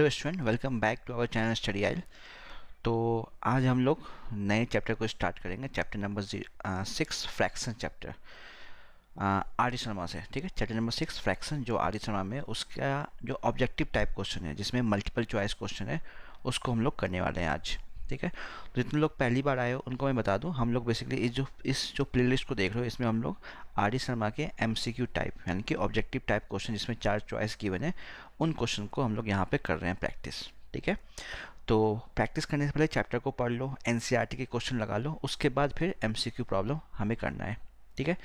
hello student welcome back to our channel study आइल तो आज हम लोग नए चैप्टर को स्टार्ट करेंगे chapter number six fraction chapter R D Sharma से ठीक है चैप्टर नंबर सिक्स फ्रैक्शन जो आर डी शर्मा में उसका जो ऑब्जेक्टिव टाइप क्वेश्चन है जिसमें मल्टीपल चॉइस क्वेश्चन है उसको हम लोग करने वाले हैं आज ठीक है तो जितने लोग पहली बार आए हो उनको मैं बता दूं हम लोग बेसिकली इस जो इस जो प्लेलिस्ट को देख रहे हो इसमें हम लोग आर डी शर्मा के एम सी क्यू टाइप यानी कि ऑब्जेक्टिव टाइप क्वेश्चन जिसमें चार चॉइस की बने उन क्वेश्चन को हम लोग यहाँ पर कर रहे हैं प्रैक्टिस ठीक है तो प्रैक्टिस करने से पहले चैप्टर को पढ़ लो एन e के क्वेश्चन लगा लो उसके बाद फिर एम प्रॉब्लम हमें करना है ठीक है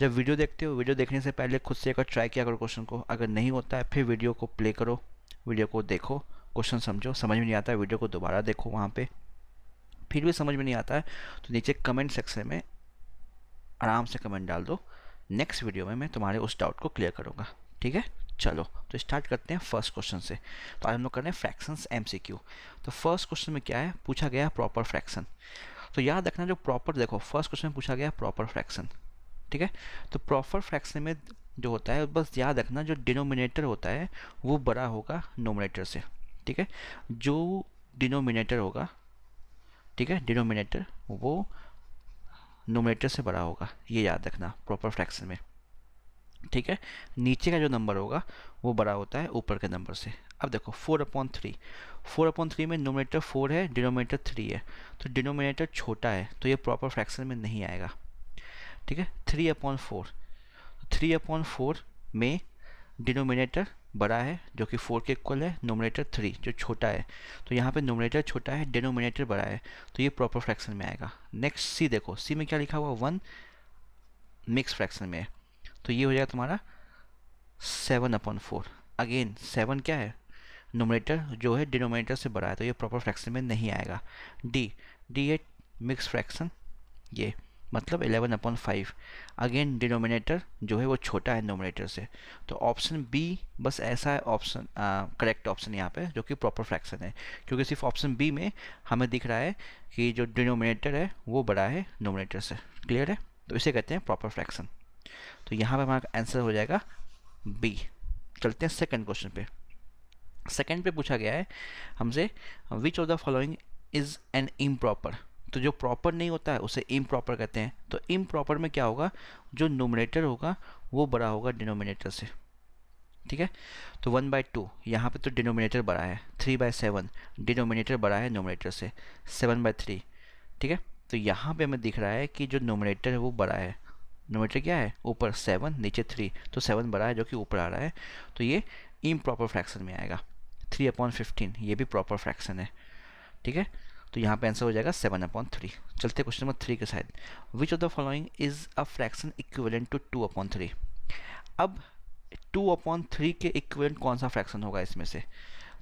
जब वीडियो देखते हो वीडियो देखने से पहले खुद से एक ट्राई किया करो क्वेश्चन को अगर नहीं होता है फिर वीडियो को प्ले करो वीडियो को देखो क्वेश्चन समझो समझ में नहीं आता है वीडियो को दोबारा देखो वहाँ पे फिर भी समझ में नहीं आता है तो नीचे कमेंट सेक्शन में आराम से कमेंट डाल दो नेक्स्ट वीडियो में मैं तुम्हारे उस डाउट को क्लियर करूँगा ठीक है चलो तो स्टार्ट करते हैं फर्स्ट क्वेश्चन से तो आज हम लोग कर रहे हैं फ्रैक्शन एम तो फर्स्ट क्वेश्चन में क्या है पूछा गया प्रॉपर फ्रैक्शन तो याद रखना जो प्रॉपर देखो फर्स्ट क्वेश्चन में पूछा गया प्रॉपर फ्रैक्शन ठीक है तो प्रॉपर फ्रैक्शन में जो होता है बस याद रखना जो डिनोमिनेटर होता है वो बड़ा होगा नोमिनेटर से ठीक है जो डिनोमिनेटर होगा ठीक है डिनोमिनेटर वो नोमिनेटर से बड़ा होगा ये याद रखना प्रॉपर फ्रैक्शन में ठीक है नीचे का जो नंबर होगा वो बड़ा होता है ऊपर के नंबर से अब देखो four upon three four upon three में नोमिनेटर फोर है डिनोमिनेटर थ्री है तो डिनोमिनेटर छोटा है तो ये प्रॉपर फ्रैक्शन में नहीं आएगा ठीक है three upon four three upon four में डिनोमिनेटर बड़ा है जो कि फोर के इक्वल है नोमिनेटर थ्री जो छोटा है तो यहाँ पे नोमिनेटर छोटा है डिनोमिनेटर बड़ा है तो ये प्रॉपर फ्रैक्शन में आएगा नेक्स्ट सी देखो सी में क्या लिखा हुआ वन मिक्स फ्रैक्शन में है तो ये हो जाएगा तुम्हारा seven upon four again seven क्या है नोमिनेटर जो है डिनोमिनेटर से बड़ा है तो ये प्रॉपर फ्रैक्शन में नहीं आएगा D D eight mix fraction ये मतलब 11 अपॉन फाइव अगेन डिनोमिनेटर जो है वो छोटा है नोमिनेटर से तो ऑप्शन बी बस ऐसा है ऑप्शन करेक्ट ऑप्शन यहाँ पे जो कि प्रॉपर फ्रैक्शन है क्योंकि सिर्फ ऑप्शन बी में हमें दिख रहा है कि जो डिनोमिनेटर है वो बड़ा है नोमिनेटर से क्लियर है तो इसे कहते हैं प्रॉपर फ्रैक्शन तो यहाँ पर हमारा आंसर हो जाएगा बी चलते हैं सेकेंड क्वेश्चन पे सेकेंड पे पूछा गया है हमसे which of the following is an improper तो जो प्रॉपर नहीं होता है उसे इम प्रॉपर कहते हैं तो इम प्रॉपर में क्या होगा जो नोमिनेटर होगा वो बड़ा होगा डिनोमिनेटर से ठीक है तो वन बाई टू यहाँ पर तो डिनोमिनेटर बड़ा है थ्री बाई सेवन डिनोमिनेटर बड़ा है नोमिनेटर से सेवन बाई थ्री ठीक है तो यहाँ पे हमें दिख रहा है कि जो नोमिनेटर है वो बड़ा है नोमिनेटर क्या है ऊपर सेवन नीचे थ्री तो सेवन बड़ा है जो कि ऊपर आ रहा है तो ये इम प्रॉपर फ्रैक्शन में आएगा थ्री अपॉन फिफ्टीन ये भी प्रॉपर फ्रैक्शन है ठीक है तो यहाँ पे आंसर हो जाएगा सेवन अपॉन थ्री चलते क्वेश्चन नंबर थ्री के साथ which of the following is a fraction equivalent to two upon three अब टू अपॉन थ्री के इक्विवेलेंट कौन सा फ्रैक्शन होगा इसमें से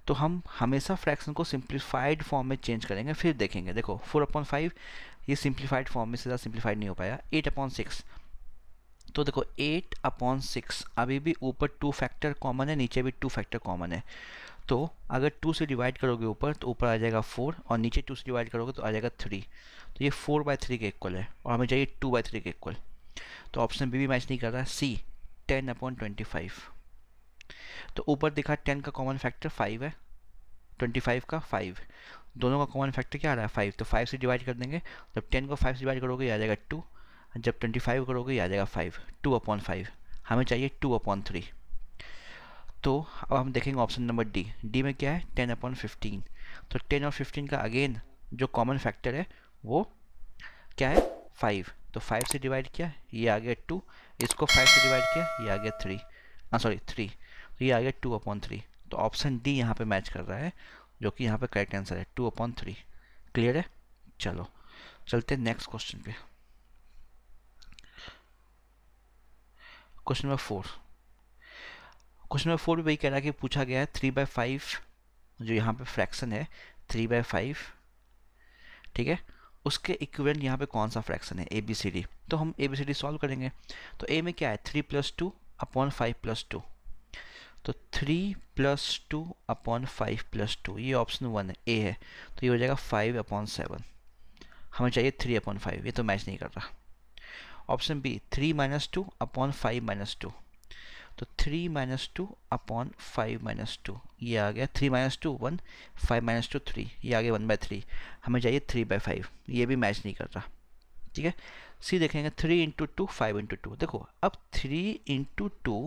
तो हम हमेशा फ्रैक्शन को सिंप्लीफाइड फॉर्म में चेंज करेंगे फिर देखेंगे देखो फोर अपॉन फाइव ये सिंप्लीफाइड फॉर्म में सीधा सिंप्लीफाइड नहीं हो पाया एट अपॉन सिक्स तो देखो एट अपॉन सिक्स अभी भी ऊपर टू फैक्टर कॉमन है नीचे भी टू फैक्टर कॉमन है तो अगर टू से डिवाइड करोगे ऊपर तो ऊपर आ जाएगा फोर और नीचे टू से डिवाइड करोगे तो आ जाएगा थ्री तो ये फोर बाय थ्री के इक्वल है और हमें चाहिए टू बाय थ्री के इक्वल तो ऑप्शन बी भी मैच नहीं कर रहा C ten upon twenty five तो ऊपर दिखा टेन का कॉमन फैक्टर फाइव है ट्वेंटी फाइव का फाइव दोनों का कॉमन फैक्टर क्या आ रहा है फाइव तो फाइव से डिवाइड कर देंगे जब टेन को फाइव से डिवाइड करोगे आ जाएगा टू जब ट्वेंटी फाइव करोगे आ जाएगा फाइव टू अपॉन फाइव हमें चाहिए टू अपॉन थ्री तो अब हम देखेंगे ऑप्शन नंबर डी डी में क्या है टेन अपॉन फिफ्टीन तो टेन और फिफ्टीन का अगेन जो कॉमन फैक्टर है वो क्या है फाइव तो फाइव से डिवाइड किया ये आ गया टू इसको फाइव से डिवाइड किया ये आ गया थ्री हाँ सॉरी थ्री तो ये आ गया टू अपॉन थ्री तो ऑप्शन डी यहाँ पे मैच कर रहा है जो कि यहाँ पे करेक्ट आंसर है टू अपॉन थ्री क्लियर है चलो चलते हैं नेक्स्ट क्वेश्चन पे question number four question number four भी वही कह रहा है कि पूछा गया है थ्री बाय फाइव जो यहाँ पे फ्रैक्शन है थ्री बाय फाइव ठीक है उसके इक्विवेलेंट यहाँ पे कौन सा फ्रैक्शन है ए बी सी डी तो हम A B C D solve करेंगे तो ए में क्या है three plus two upon five plus two तो three plus two upon five plus two ये ऑप्शन वन है ए है तो ये हो जाएगा फाइव अपॉन सेवन हमें चाहिए थ्री अपॉन फाइव ये तो मैच नहीं कर रहा option B three minus two upon five minus two तो three minus two upon five minus two ये आ गया three minus two one five minus two three ये आ गया वन बाई थ्री हमें चाहिए थ्री बाई फाइव ये भी मैच नहीं कर रहा ठीक है सी देखेंगे three into two five into two देखो अब थ्री इंटू टू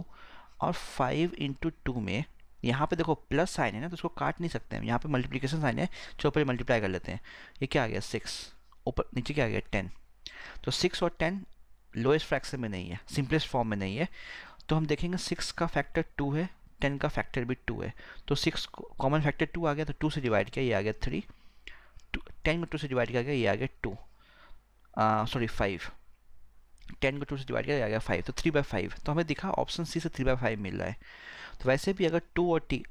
और फाइव इंटू टू में यहाँ पे देखो प्लस साइन है ना तो उसको काट नहीं सकते हैं यहाँ पे मल्टीप्लिकेशन साइन है जो ऊपर मल्टीप्लाई कर लेते हैं ये क्या आ गया सिक्स ऊपर नीचे क्या आ गया टेन तो सिक्स और टेन लोएस्ट फ्रैक्शन में नहीं है सिंपलेस्ट फॉर्म में नहीं है तो हम देखेंगे सिक्स का फैक्टर टू है टेन का फैक्टर भी टू है तो सिक्स कॉमन फैक्टर टू आ गया तो टू से डिवाइड किया ये आ गया थ्री टेन को टू से डिवाइड किया गया ये आ गया टू सॉरी फाइव टेन को टू से डिवाइड किया आ गया फाइव तो थ्री बाई फाइव तो हमें दिखा ऑप्शन सी से थ्री बाई फाइव मिल रहा है तो वैसे भी अगर टू और टी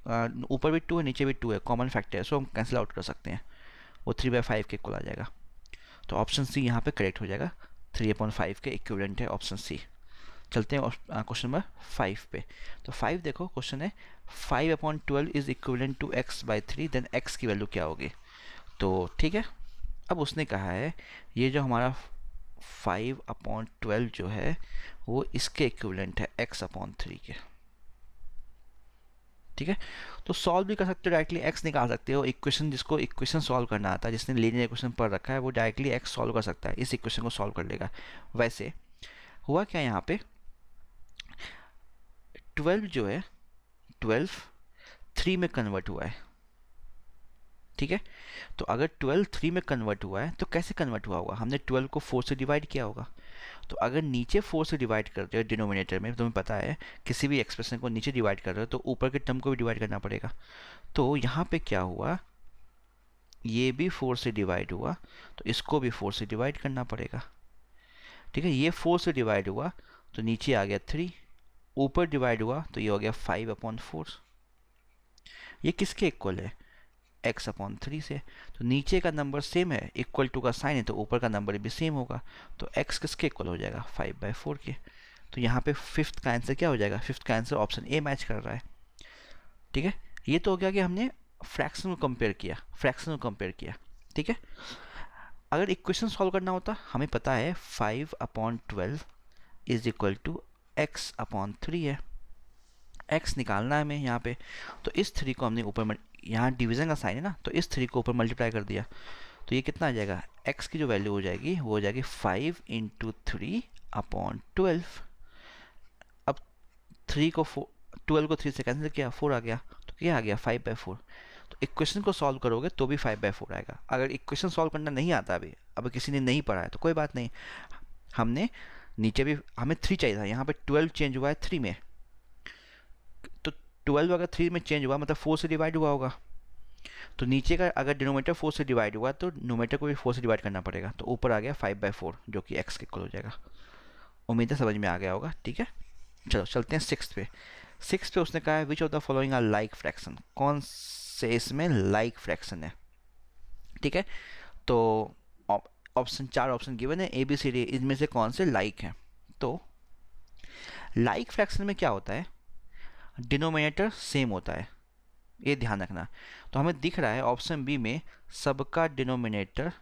ऊपर भी टू है नीचे भी टू है कॉमन फैक्टर है सो हम कैंसिल आउट कर सकते हैं वो थ्री बाई फाइव के कुल आ जाएगा तो ऑप्शन सी यहाँ पे करेक्ट हो जाएगा थ्री अपॉन फाइव के इक्विवेलेंट है ऑप्शन सी चलते हैं क्वेश्चन नंबर फाइव पे तो फाइव देखो क्वेश्चन है five upon twelve is equivalent to X by three then X की वैल्यू क्या होगी तो ठीक है अब उसने कहा है ये जो हमारा फाइव अपॉन ट्वेल्व जो है वो इसके इक्विवेलेंट है एक्स अपॉन थ्री के ठीक है तो सॉल्व भी कर सकते हो डायरेक्टली एक्स निकाल सकते हो इक्वेशन जिसको इक्वेशन सॉल्व करना आता है जिसने लेने इक्वेशन पढ़ रखा है वो डायरेक्टली एक्स सॉल्व कर सकता है इस इक्वेशन को सॉल्व कर लेगा वैसे हुआ क्या यहाँ पे ट्वेल्व जो है ट्वेल्व थ्री में कन्वर्ट हुआ है ठीक है तो अगर ट्वेल्व थ्री में कन्वर्ट हुआ है तो कैसे कन्वर्ट हुआ होगा हमने ट्वेल्व को फोर से डिवाइड किया होगा तो अगर नीचे फोर से डिवाइड कर रहे हो डिनोमिनेटर में तुम्हें पता है किसी भी एक्सप्रेशन को नीचे डिवाइड कर रहे हो तो ऊपर के टर्म को भी डिवाइड करना पड़ेगा तो यहाँ पे क्या हुआ ये भी फोर से डिवाइड हुआ तो इसको भी फोर से डिवाइड करना पड़ेगा ठीक है ये फोर से डिवाइड हुआ तो नीचे आ गया थ्री ऊपर डिवाइड हुआ तो ये हो गया फाइव अपॉन फोर ये किसके इक्वल है एक्स अपॉन थ्री से तो नीचे का नंबर सेम है इक्वल टू का साइन है तो ऊपर का नंबर भी सेम होगा तो एक्स किसके इक्वल हो जाएगा फाइव बाई फोर के तो यहाँ पे फिफ्थ का आंसर क्या हो जाएगा फिफ्थ का आंसर ऑप्शन ए मैच कर रहा है ठीक है ये तो हो गया कि हमने फ्रैक्शन को कंपेयर किया फ्रैक्शन को कंपेयर किया ठीक है अगर इक्वेशन सॉल्व करना होता हमें पता है five upon twelve is equal to X upon three है एक्स निकालना है हमें यहाँ पे तो इस थ्री को हमने ऊपर में यहाँ डिवीज़न का साइन है ना तो इस थ्री को ऊपर मल्टीप्लाई कर दिया तो ये कितना आ जाएगा एक्स की जो वैल्यू हो जाएगी वो हो जाएगी five into three upon twelve अब थ्री को फोर ट्वेल्व को थ्री से कैंसिल किया फोर आ गया तो क्या आ गया फाइव बाई फोर तो इक्वेशन को सॉल्व करोगे तो भी फाइव बाई फोर आएगा अगर इक्वेशन सॉल्व करना नहीं आता अभी अब किसी ने नहीं पढ़ा है तो कोई बात नहीं हमने नीचे भी हमें थ्री चाहिए था यहाँ पर ट्वेल्व चेंज हुआ है थ्री में ट्वेल्व अगर थ्री में चेंज हुआ मतलब फोर से डिवाइड हुआ होगा तो नीचे का अगर डिनोमीटर फोर से डिवाइड हुआ तो डिनोमीटर को भी फोर से डिवाइड करना पड़ेगा तो ऊपर आ गया फाइव बाई फोर जो कि एक्स के कल हो जाएगा उम्मीद है समझ में आ गया होगा ठीक है चलो चलते हैं सिक्स पे सिक्स पे उसने कहा है which of the following are like fraction कौन से इसमें लाइक फ्रैक्शन है ठीक है तो ऑप्शन चार ऑप्शन गिवन है ए बी सी डी इनमें से कौन से लाइक हैं तो लाइक फ्रैक्शन में क्या होता है डिनोमिनेटर सेम होता है ये ध्यान रखना तो हमें दिख रहा है ऑप्शन बी में सबका डिनोमिनेटर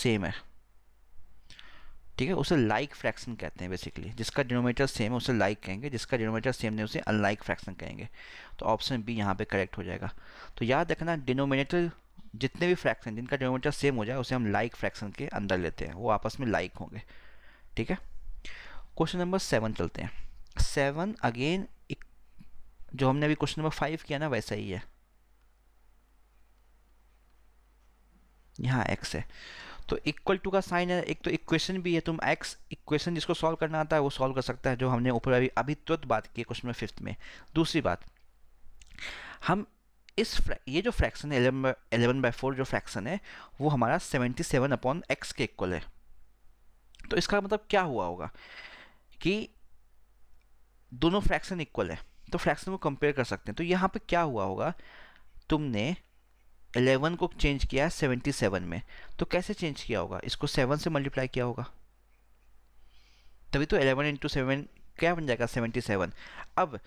सेम है ठीक है उसे लाइक like फ्रैक्शन कहते हैं बेसिकली जिसका डिनोमीटर सेम है उसे लाइक like कहेंगे जिसका डिनोमीटर सेम नहीं उसे अनलाइक फ्रैक्शन कहेंगे तो ऑप्शन बी यहाँ पे करेक्ट हो जाएगा तो याद रखना डिनोमिनेटर जितने भी फ्रैक्शन जिनका डिनोमीटर सेम हो जाए उसे हम लाइक like फ्रैक्शन के अंदर लेते हैं वो आपस में लाइक होंगे ठीक है क्वेश्चन नंबर सेवन चलते हैं सेवन अगेन जो हमने अभी क्वेश्चन नंबर फाइव किया ना वैसा ही है यहाँ एक्स है तो इक्वल टू का साइन है एक तो इक्वेशन भी है तुम एक्स इक्वेशन जिसको सॉल्व करना आता है वो सॉल्व कर सकता है जो हमने ऊपर अभी अभी तुरंत बात की क्वेश्चन नंबर फिफ्थ में दूसरी बात हम इस ये जो फ्रैक्शन है एलेवन बाई फोर जो फ्रैक्शन है वो हमारा सेवेंटी सेवन अपॉन एक्स के इक्वल है तो इसका मतलब क्या हुआ होगा कि दोनों फ्रैक्शन इक्वल है तो फ्रैक्शन को कंपेयर कर सकते हैं तो यहाँ पे क्या हुआ होगा तुमने 11 को चेंज किया है 77 में तो कैसे चेंज किया होगा इसको 7 से मल्टीप्लाई किया होगा तभी तो 11 इंटू सेवन क्या बन जाएगा 77 अब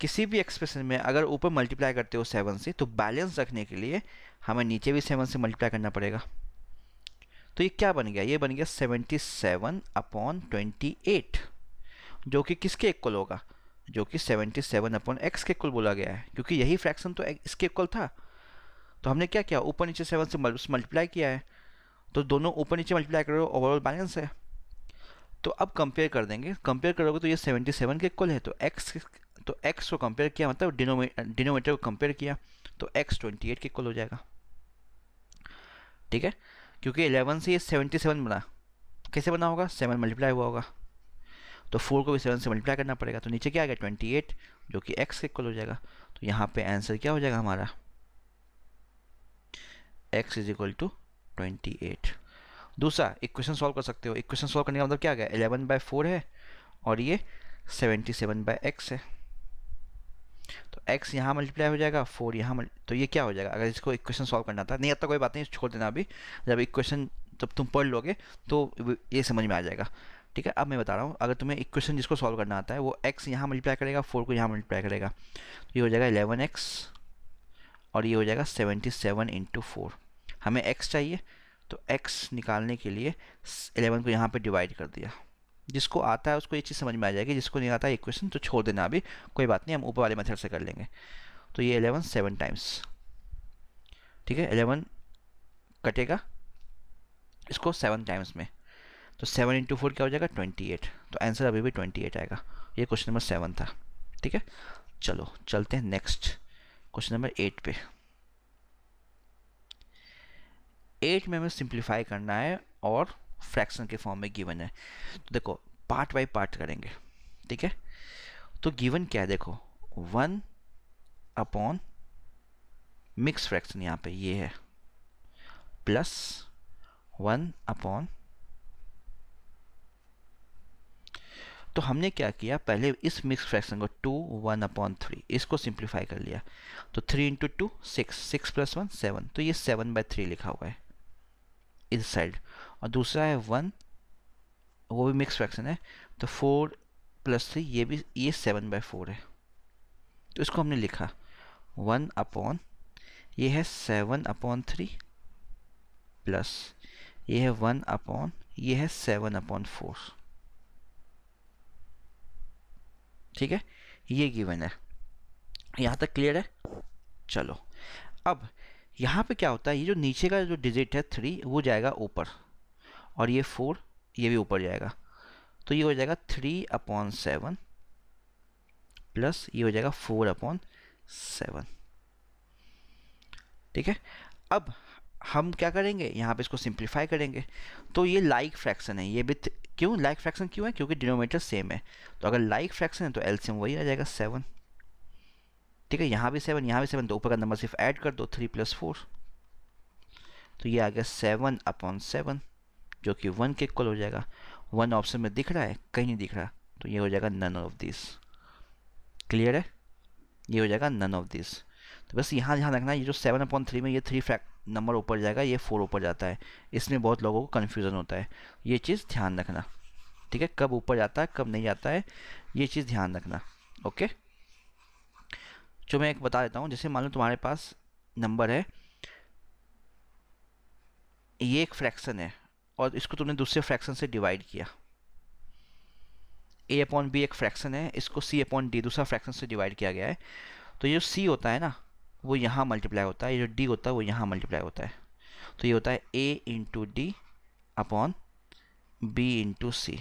किसी भी एक्सप्रेशन में अगर ऊपर मल्टीप्लाई करते हो सेवन से तो बैलेंस रखने के लिए हमें नीचे भी सेवन से मल्टीप्लाई करना पड़ेगा तो ये क्या बन गया ये बन गया seventy seven upon twenty eight जो कि किसके इक्वल होगा जो कि 77 सेवन अपॉन एक्स के इक्वल बोला गया है क्योंकि यही फ्रैक्शन तो इसके इक्वल था तो हमने क्या किया ऊपर नीचे सेवन से मल्टीप्लाई किया है तो दोनों ऊपर नीचे मल्टीप्लाई करो ओवरऑल बैलेंस है तो अब कंपेयर कर देंगे कंपेयर करोगे तो ये 77 के इक्वल है तो एक्स तो एक्स को कंपेयर किया मतलब डिनोमीटर को कंपेयर किया तो ट्वेंटी एट के इक्वल हो जाएगा ठीक है क्योंकि एलेवन से ये सेवन बना कैसे बना होगा सेवन मल्टीप्लाई हुआ होगा तो फोर को भी सेवन से मल्टीप्लाई करना पड़ेगा तो नीचे क्या आ गया ट्वेंटी एट जो कि एक्स के इक्वल हो जाएगा तो यहाँ पे आंसर क्या हो जाएगा हमारा X is equal to twenty eight दूसरा इक्वेशन सॉल्व कर सकते हो इक्वेशन सॉल्व करने का मतलब क्या आ गया एलेवन बाय फोर है और ये सेवेंटी सेवन बाय एक्स है तो एक्स यहाँ मल्टीप्लाई हो जाएगा फोर यहाँ तो ये क्या हो जाएगा अगर इसको इक्वेशन सॉल्व करना था नहीं आता कोई बात नहीं छोड़ देना अभी जब इक्वेशन जब तुम पढ़ लोगे तो ये समझ में आ जाएगा ठीक है अब मैं बता रहा हूँ अगर तुम्हें इक्वेशन जिसको सॉल्व करना आता है वो एक्स यहाँ मल्टीप्लाई करेगा फोर को यहाँ मल्टीप्लाई करेगा तो ये हो जाएगा एलेवन एक्स और ये हो जाएगा सेवेंटी सेवन इंटू फोर हमें एक्स चाहिए तो एक्स निकालने के लिए एलेवन को यहाँ पे डिवाइड कर दिया जिसको आता है उसको ये चीज़ समझ में आ जाएगी जिसको नहीं आता है इक्वेशन तो छोड़ देना अभी कोई बात नहीं हम ऊपर वाले मेथड से कर लेंगे तो ये एलेवन सेवन टाइम्स ठीक है एलेवन कटेगा इसको सेवन टाइम्स में तो सेवन इंटू फोर क्या हो जाएगा ट्वेंटी एट तो आंसर अभी भी ट्वेंटी एट आएगा ये क्वेश्चन नंबर सेवन था ठीक है चलो चलते हैं नेक्स्ट क्वेश्चन नंबर एट पे एट में हमें सिंप्लीफाई करना है और फ्रैक्शन के फॉर्म में गिवन है तो देखो पार्ट बाय पार्ट करेंगे ठीक है तो गिवन क्या है देखो वन अपॉन मिक्स फ्रैक्शन यहाँ पे ये है प्लस वन अपॉन तो हमने क्या किया पहले इस मिक्स फ्रैक्शन को टू वन अपॉन थ्री इसको सिंप्लीफाई कर लिया तो three into two six six plus one seven तो ये सेवन बाय थ्री लिखा हुआ है इस साइड और दूसरा है वन वो भी मिक्स फ्रैक्शन है तो फोर प्लस थ्री ये भी ये सेवन बाय फोर है तो इसको हमने लिखा वन अपॉन ये है सेवन अपॉन थ्री प्लस ये है वन अपॉन ये है सेवन अपॉन फोर ठीक है ये गिवन है यहाँ तक क्लियर है चलो अब यहाँ पे क्या होता है ये जो नीचे का जो डिजिट है थ्री वो जाएगा ऊपर और ये फोर ये भी ऊपर जाएगा तो ये हो जाएगा थ्री अपॉन सेवन प्लस ये हो जाएगा फोर अपॉन सेवन ठीक है अब हम क्या करेंगे यहाँ पे इसको सिंप्लीफाई करेंगे तो ये लाइक फ्रैक्शन है ये भी क्यों लाइक फ्रैक्शन क्यों है क्योंकि डिनोमीटर सेम है तो अगर लाइक फ्रैक्शन है तो एल्सियम वही आ जाएगा सेवन ठीक है यहाँ भी सेवन यहाँ भी सेवन तो ऊपर का नंबर सिर्फ ऐड कर दो थ्री प्लस फोर तो ये आ गया सेवन अपॉन सेवन जो कि वन के इक्वल हो जाएगा वन ऑप्शन में दिख रहा है कहीं नहीं दिख रहा तो ये हो जाएगा नन ऑफ दिस क्लियर है ये हो जाएगा नन ऑफ दिस तो बस यहाँ ध्यान रखना ये जो सेवन अपॉन थ्री में ये थ्री फ्रैक नंबर ऊपर जाएगा ये फोर ऊपर जाता है इसमें बहुत लोगों को कन्फ्यूज़न होता है ये चीज़ ध्यान रखना ठीक है कब ऊपर जाता है कब नहीं जाता है ये चीज़ ध्यान रखना ओके जो मैं एक बता देता हूँ जैसे मान लो तुम्हारे पास नंबर है ये एक फ्रैक्शन है और इसको तुमने दूसरे फ्रैक्शन से डिवाइड किया ए अपॉन बी एक फ्रैक्शन है इसको सी अपॉन डी दूसरा फ्रैक्शन से डिवाइड किया गया है तो ये जो सी होता है ना वो यहाँ मल्टीप्लाई होता है ये जो डी होता है वो यहाँ मल्टीप्लाई होता है तो ये होता है A into D upon B into C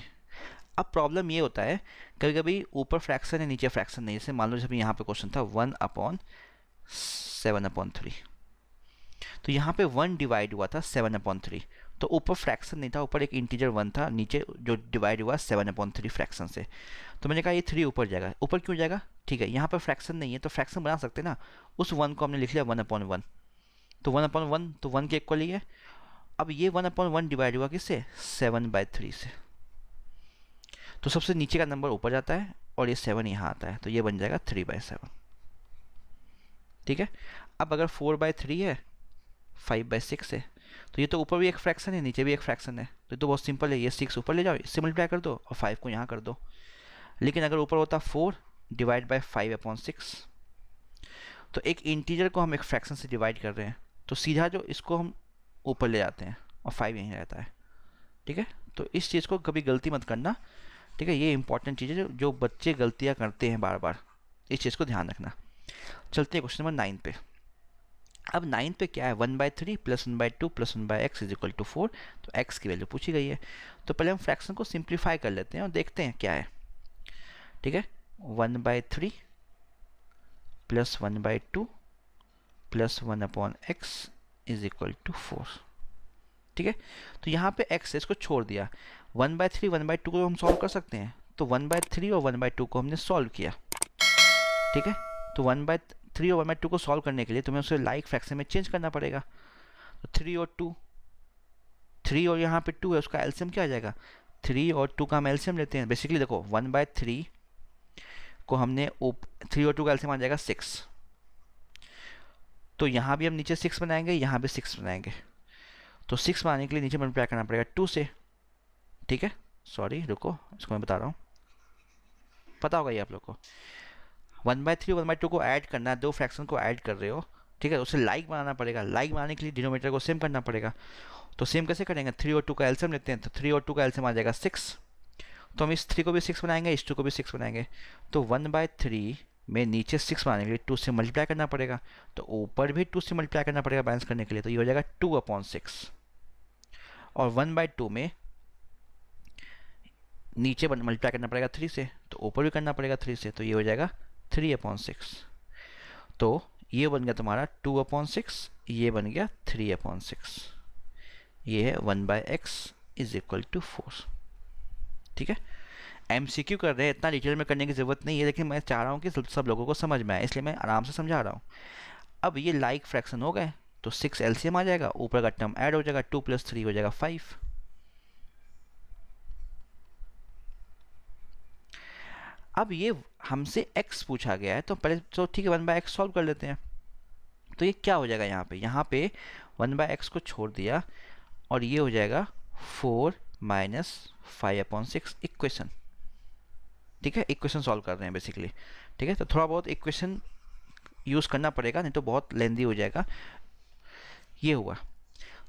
अब प्रॉब्लम ये होता है कभी कभी ऊपर फ्रैक्शन है नीचे फ्रैक्शन नहीं जैसे मान लो जब यहाँ पे क्वेश्चन था one upon seven upon three तो यहाँ पे वन डिवाइड हुआ था सेवन अपॉन थ्री तो ऊपर फ्रैक्शन नहीं था ऊपर एक इंटीजर वन था नीचे जो डिवाइड हुआ सेवन अपॉन थ्री फ्रैक्शन से तो मैंने कहा ये थ्री ऊपर जाएगा ऊपर क्यों जाएगा ठीक है यहाँ पर फ्रैक्शन नहीं है तो फ्रैक्शन बना सकते ना उस वन को हमने लिख लिया वन अपॉन वन तो वन अपॉन वन तो वन के इक्वल ही है अब ये वन अपॉन वन डिवाइड हुआ किससे सेवन बाय थ्री से तो सबसे नीचे का नंबर ऊपर जाता है और ये सेवन यहाँ आता है तो ये बन जाएगा थ्री बाय सेवन ठीक है अब अगर फोर बाय थ्री है फाइव बाई सिक्स है तो ये तो ऊपर भी एक फ्रैक्शन है नीचे भी एक फ्रैक्शन है तो ये तो बहुत सिंपल है ये सिक्स ऊपर ले जाओ मल्टीप्लाई कर दो और फाइव को यहाँ कर दो लेकिन अगर ऊपर होता four divide by five upon six तो एक इंटीजर को हम एक फ्रैक्शन से डिवाइड कर रहे हैं तो सीधा जो इसको हम ऊपर ले जाते हैं और फाइव यहीं रहता है ठीक है तो इस चीज़ को कभी गलती मत करना ठीक है ये इंपॉर्टेंट चीज़ है जो, बच्चे गलतियाँ करते हैं बार बार इस चीज़ को ध्यान रखना चलते हैं क्वेश्चन नंबर नाइन पे अब नाइन पे क्या है one by three plus one by two plus one by x is equal to four तो एक्स की वैल्यू पूछी गई है तो पहले हम फ्रैक्शन को सिंप्लीफाई कर लेते हैं और देखते हैं क्या है ठीक है one by three plus one by two plus one upon X is equal to four ठीक है तो यहाँ पे एक्स इसको छोड़ दिया one by three one by two को हम सॉल्व कर सकते हैं तो वन बाय थ्री और वन बाय टू को हमने सॉल्व किया ठीक है तो वन बाय थ्री और वन बाय टू को सॉल्व करने के लिए तुम्हें उसे लाइक फ्रैक्शन में चेंज करना पड़ेगा तो थ्री और टू थ्री और यहाँ पे टू है उसका एल्सियम क्या आ जाएगा थ्री और टू का हम एल्सियम लेते हैं बेसिकली देखो वन बाय थ्री को हमने थ्री और टू का एल्सियम आ जाएगा सिक्स तो यहाँ भी हम नीचे सिक्स बनाएंगे यहाँ भी सिक्स बनाएंगे तो सिक्स बनाने के लिए नीचे मल्टीप्लाई करना पड़ेगा टू से ठीक है सॉरी रुको इसको मैं बता रहा हूँ पता होगा ये आप लोग को one by three one by two को ऐड करना है दो फ्रैक्शन को ऐड कर रहे हो ठीक है उसे लाइक बनाना पड़ेगा लाइक बनाने के लिए डिनोमीटर को सेम करना पड़ेगा तो सेम कैसे करेंगे थ्री और टू का एल्सियम लेते हैं तो थ्री और टू का एल्सियम आ जाएगा सिक्स तो हम इस थ्री को भी सिक्स बनाएंगे इस टू को भी सिक्स बनाएंगे तो वन बाय थ्री में नीचे सिक्स बनाने के लिए टू से मल्टीप्लाई करना पड़ेगा तो ऊपर भी टू से मल्टीप्लाई करना पड़ेगा बैलेंस करने के लिए तो ये हो जाएगा टू अपॉन सिक्स और वन बाय टू में नीचे मल्टीप्लाई करना पड़ेगा थ्री से तो ऊपर भी करना पड़ेगा थ्री से तो ये हो जाएगा थ्री अपॉन सिक्स तो ये बन गया तुम्हारा टू अपॉन सिक्स ये बन गया थ्री अपॉन सिक्स ये है one by x is equal to four ठीक है एम सी क्यू कर रहे हैं इतना डिटेल में करने की ज़रूरत नहीं है लेकिन मैं चाह रहा हूँ कि सब लोगों को समझ में आए इसलिए मैं आराम से समझा रहा हूँ अब ये लाइक फ्रैक्शन हो गए तो सिक्स एलसीएम आ जाएगा ऊपर का टर्म ऐड हो जाएगा टू प्लस थ्री हो जाएगा फाइव अब ये हमसे एक्स पूछा गया है तो पहले तो ठीक है वन बाय एक्स सॉल्व कर लेते हैं तो ये क्या हो जाएगा यहाँ पे यहाँ पे वन बाय एक्स को छोड़ दिया और ये हो जाएगा four minus five upon six equation ठीक है इक्वेशन सॉल्व कर रहे हैं बेसिकली ठीक है तो थोड़ा बहुत इक्वेशन यूज़ करना पड़ेगा नहीं तो बहुत लेंदी हो जाएगा ये हुआ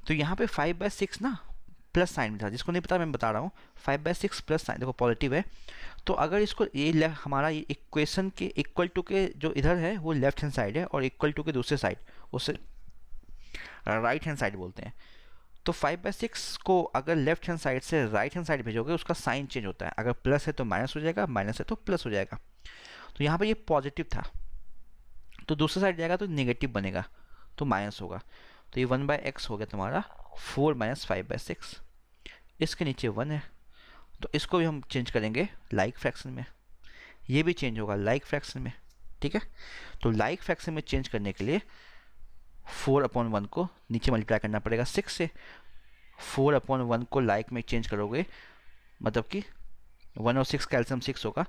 तो यहाँ पे फाइव बाय सिक्स ना प्लस साइन था जिसको नहीं पता मैं बता रहा हूँ five by six plus sign देखो पॉजिटिव है तो अगर इसको ये हमारा ये इक्वेशन के इक्वल टू के जो इधर है वो लेफ्ट हैंड साइड है और इक्वल टू के दूसरे साइड उसे राइट हैंड साइड बोलते हैं तो फाइव बाई सिक्स को अगर लेफ्ट हैंड साइड से राइट हैंड साइड भेजोगे उसका साइन चेंज होता है अगर प्लस है तो माइनस हो जाएगा माइनस है तो प्लस हो जाएगा तो यहाँ पर ये पॉजिटिव था तो दूसरा साइड जाएगा तो नेगेटिव बनेगा तो माइनस होगा तो ये वन बाई एक्स हो गया तुम्हारा four minus five by six इसके नीचे वन है तो इसको भी हम चेंज करेंगे लाइक फ्रैक्शन में ये भी चेंज होगा लाइक फ्रैक्शन में ठीक है तो लाइक फ्रैक्शन में चेंज करने के लिए फोर अपॉन वन को नीचे मल्टीप्लाई करना पड़ेगा सिक्स से फोर अपॉन वन को लाइक में चेंज करोगे मतलब कि वन और सिक्स कैल्शियम सिक्स होगा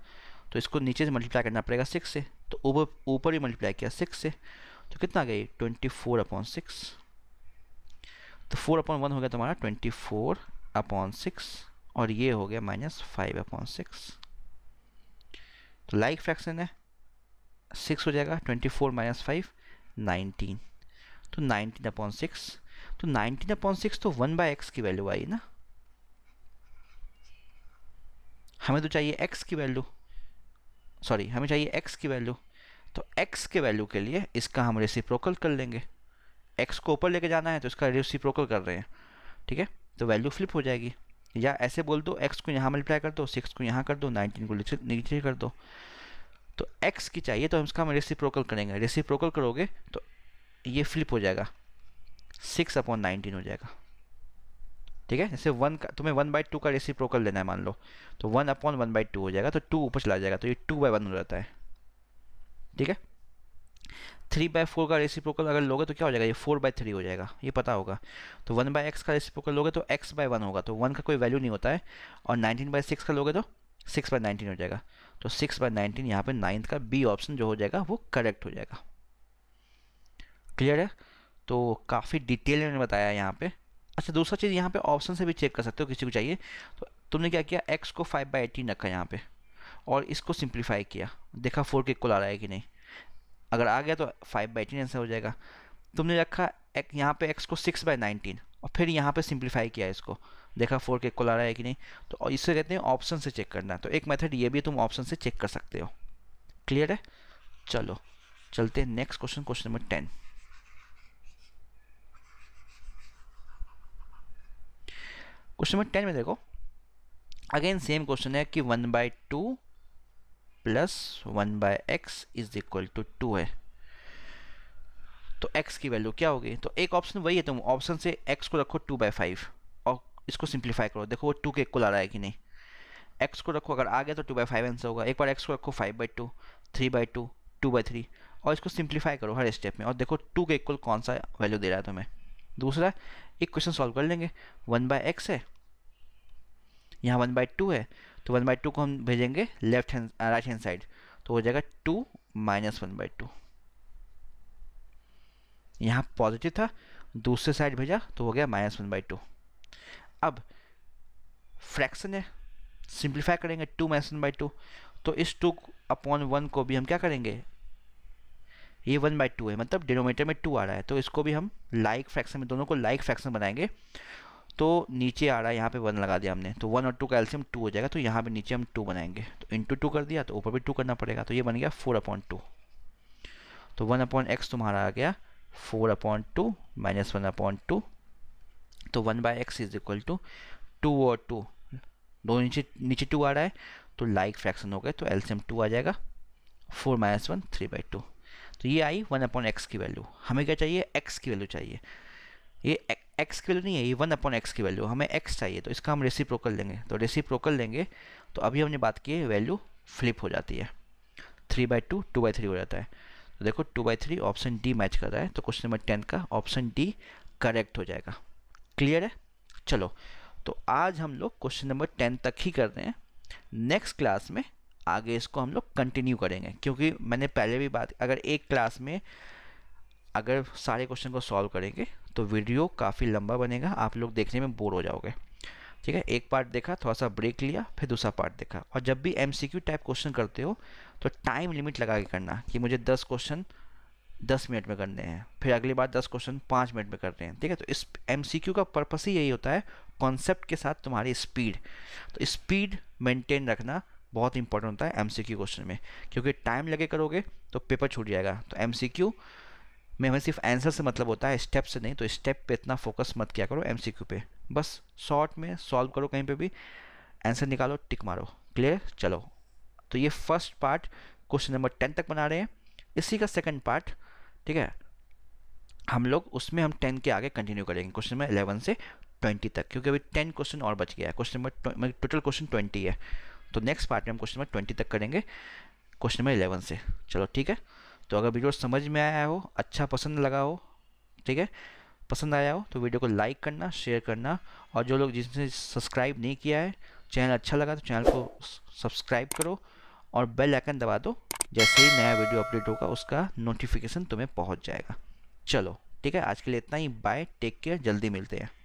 तो इसको नीचे से मल्टीप्लाई करना पड़ेगा सिक्स से तो ऊपर ऊपर भी मल्टीप्लाई किया सिक्स से तो कितना गई ट्वेंटी फोर अपॉन सिक्स तो फोर अपॉन वन हो गया तुम्हारा ट्वेंटी फोर अपॉन सिक्स और ये हो गया माइनस फाइव अपॉन सिक्स तो लाइक फ्रैक्शन है सिक्स हो जाएगा twenty four minus five nineteen तो नाइनटीन अपॉन सिक्स तो नाइनटीन अपॉन सिक्स तो वन बाय एक्स की वैल्यू आई ना हमें तो चाहिए एक्स की वैल्यू सॉरी हमें चाहिए एक्स की वैल्यू तो एक्स के वैल्यू के लिए इसका हम रेसिप्रोकल कर लेंगे एक्स को ऊपर लेके जाना है तो इसका रेसिप्रोकल कर रहे हैं ठीक है तो वैल्यू फ्लिप हो जाएगी या ऐसे बोल दो एक्स को यहाँ मल्टीप्लाई कर दो सिक्स को यहाँ कर दो नाइनटीन को नीचे कर दो तो एक्स की चाहिए तो हम इसका हम रेसिप्रोकल करेंगे रेसिप्रोकल करोगे तो ये फ्लिप हो जाएगा सिक्स अपॉन नाइनटीन हो जाएगा ठीक है जैसे वन का तुम्हें वन बाई टू का रेसी प्रोकल लेना है मान लो तो one upon one by two हो जाएगा तो टू ऊपर चला जाएगा तो ये टू बाई वन हो जाता है ठीक है थ्री बाई फोर का प्रोकल अगर लोगे तो क्या हो जाएगा ये फोर बाई थ्री हो जाएगा ये पता होगा तो वन बाई एक्स का रेसी प्रोकल लोगे तो एक्स बाई वन होगा तो वन का कोई वैल्यू नहीं होता है और नाइनटीन बाई सिक्स का लोगे तो सिक्स बाई नाइनटीन हो जाएगा तो सिक्स बाई नाइनटीन यहाँ पर नाइन्थ का बी ऑप्शन जो हो जाएगा वो करेक्ट हो जाएगा क्लियर है तो काफ़ी डिटेल में मैंने बताया यहाँ पे अच्छा दूसरा चीज़ यहाँ पे ऑप्शन से भी चेक कर सकते हो किसी को चाहिए तो तुमने क्या किया एक्स को फाइव बाई एटीन रखा यहाँ पे और इसको सिंप्लीफाई किया देखा फोर के इक्वल आ रहा है कि नहीं अगर आ गया तो फाइव बाई एटीन आंसर हो जाएगा तुमने रखा एक यहाँ पे एक्स को सिक्स बाई नाइनटीन और फिर यहाँ पे सिंप्लीफाई किया इसको देखा फोर के इक्वल आ रहा है कि नहीं तो इससे कहते हैं ऑप्शन से चेक करना तो एक मेथड ये भी तुम ऑप्शन से चेक कर सकते हो क्लियर है चलो चलते हैं next question question number ten question number ten में देखो अगेन सेम क्वेश्चन है कि one by two plus one by x is equal to two है तो x की वैल्यू क्या होगी तो एक ऑप्शन वही है तुम ऑप्शन से x को रखो टू बाई फाइव और इसको सिंप्लीफाई करो देखो वो टू के इक्वल आ रहा है कि नहीं x को रखो अगर आ गया तो टू बाई फाइव आंसर होगा एक बार x को रखो five by two three by two two by three और इसको सिंप्लीफाई करो हर स्टेप में और देखो टू के इक्वल कौन सा वैल्यू दे रहा है तुम्हें दूसरा एक क्वेश्चन सॉल्व कर लेंगे वन बाय एक्स है यहाँ वन बाई टू है तो वन बाय टू को हम भेजेंगे left hand right hand side तो हो जाएगा two minus one by two यहाँ पॉजिटिव था दूसरे साइड भेजा तो हो गया माइनस वन बाई टू अब फ्रैक्शन है सिंप्लीफाई करेंगे two minus one by two तो इस टू अपॉन वन को भी हम क्या करेंगे ये वन बाई टू है मतलब डिनोमीटर में टू आ रहा है तो इसको भी हम लाइक फ्रैक्शन में दोनों को लाइक फ्रैक्शन बनाएंगे तो नीचे आ रहा है यहाँ पे वन लगा दिया हमने तो वन और टू का एल्सियम टू हो जाएगा तो यहाँ पे नीचे हम टू बनाएंगे तो इंटू टू कर दिया तो ऊपर भी टू करना पड़ेगा तो ये बन गया फोर अपॉइंट टू तो वन अपॉइंट एक्स तुम्हारा आ गया four upon two minus one upon two तो one by x is equal to two और टू दो नीचे नीचे टू आ रहा है तो लाइक फ्रैक्शन हो गए तो एल्सियम टू आ जाएगा four minus one three by two तो ये आई वन अपॉन एक्स की वैल्यू हमें क्या चाहिए एक्स की वैल्यू चाहिए ये एक्स की वैल्यू नहीं है ये वन अपॉन एक्स की वैल्यू हमें एक्स चाहिए तो इसका हम रेसिप्रोकल लेंगे तो रेसिप्रोकल लेंगे तो अभी हमने बात की है वैल्यू फ्लिप हो जाती है three by two two by three हो जाता है तो देखो two by three option D match कर रहा है तो क्वेश्चन नंबर टेन का ऑप्शन डी करेक्ट हो जाएगा क्लियर है चलो तो आज हम लोग क्वेश्चन नंबर टेन तक ही कर रहे हैं नेक्स्ट क्लास में आगे इसको हम लोग कंटिन्यू करेंगे क्योंकि मैंने पहले भी बात अगर एक क्लास में अगर सारे क्वेश्चन को सॉल्व करेंगे तो वीडियो काफ़ी लंबा बनेगा आप लोग देखने में बोर हो जाओगे ठीक है एक पार्ट देखा थोड़ा सा ब्रेक लिया फिर दूसरा पार्ट देखा और जब भी एम टाइप क्वेश्चन करते हो तो टाइम लिमिट लगा के करना कि मुझे दस क्वेश्चन दस मिनट में करने हैं फिर अगली बार दस क्वेश्चन पाँच मिनट में कर रहे हैं ठीक है तो इस एम का पर्पस ही यही होता है कॉन्सेप्ट के साथ तुम्हारी स्पीड तो स्पीड मेंटेन रखना बहुत इंपॉर्टेंट होता है एमसीक्यू क्वेश्चन में क्योंकि टाइम लगे करोगे तो पेपर छूट जाएगा तो एमसीक्यू में हमें सिर्फ आंसर से मतलब होता है स्टेप से नहीं तो स्टेप पे इतना फोकस मत किया करो एमसीक्यू पे बस शॉर्ट में सॉल्व करो कहीं पे भी आंसर निकालो टिक मारो क्लियर चलो तो ये first part question number ten तक बना रहे हैं इसी का सेकेंड पार्ट ठीक है हम लोग उसमें हम टेन के आगे कंटिन्यू करेंगे क्वेश्चन नंबर इलेवन से ट्वेंटी तक क्योंकि अभी टेन क्वेश्चन और बच गया है question number total question twenty है तो नेक्स्ट पार्ट में हम क्वेश्चन नंबर ट्वेंटी तक करेंगे क्वेश्चन नंबर इलेवन से चलो ठीक है तो अगर वीडियो समझ में आया हो अच्छा पसंद लगा हो ठीक है पसंद आया हो तो वीडियो को लाइक करना शेयर करना और जो लोग जिसने सब्सक्राइब नहीं किया है चैनल अच्छा लगा तो चैनल को सब्सक्राइब करो और बेल आइकन दबा दो जैसे ही नया वीडियो अपडेट होगा उसका नोटिफिकेशन तुम्हें पहुंच जाएगा चलो ठीक है आज के लिए इतना ही बाय टेक केयर जल्दी मिलते हैं